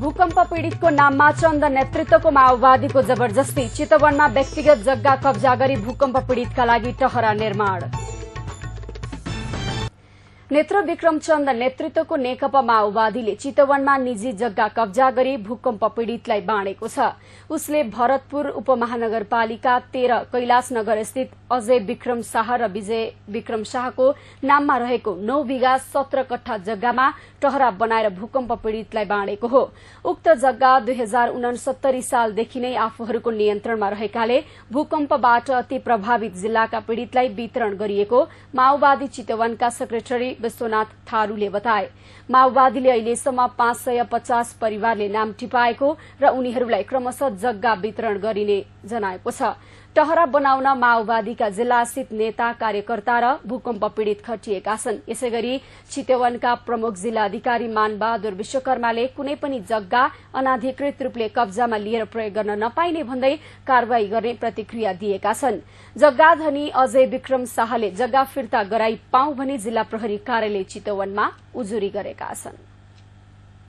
भूकम्प पीड़ितको नाममा चन्द नेतृत्वको माओवादीको जबरजस्ती चितवनमा व्यक्तिगत जग्गा कब्जा गरी भूकम्प पीड़ितका लागि टहरा निर्माण नेत्र विक्रम चन्द नेतृत्वको नेकपा माओवादीले चितवनमा निजी जग्गा कब्जा गरी भूकम्प पीड़ितलाई बाँडेको छ उसले भरतपुर उपमहानगरपालिका तेह्र कैलाशनगर स्थित अजय विक्रम शाह र विजय विक्रम शाहको नाममा रहेको नौ बिघा सत्र कट्ठा जग्गामा टहरा बनाएर भूकम्प पीड़ितलाई बाँडेको हो उक्त जग्गा दुई हजार उनासत्तरी सालदेखि नै आफूहरूको नियन्त्रणमा रहेकाले भूकम्पबाट अति प्रभावित जिल्लाका पीड़ितलाई वितरण गरिएको माओवादी चितवनका सेक्रेटरी विश्वनाथ थारूले बताए माओवादीले अहिलेसम्म पाँच सय पचास परिवारले नाम टिपाएको र उनीहरूलाई क्रमशः जग्गा वितरण गरिने जनाएको छ टहरा बनाउन माओवादीका जिल्लास्थित नेता कार्यकर्ता र भूकम्प पीड़ित खटिएका छन् यसै गरी चितवनका प्रमुख जिल्ला जिल्लाधिकारी मानबहादुर विश्वकर्माले कुनै पनि जग्गा अनाधिकृत रूपले कब्जामा लिएर प्रयोग गर्न नपाइने भन्दै कार्यवाही गर्ने प्रतिक्रिया दिएका छन् जग्गा धनी अजय विक्रम शाहले जग्गा फिर्ता गराई पाउ भनी जिल्ला प्रहरी कार्यालय चितवनमा उजुरी गरेका छनृ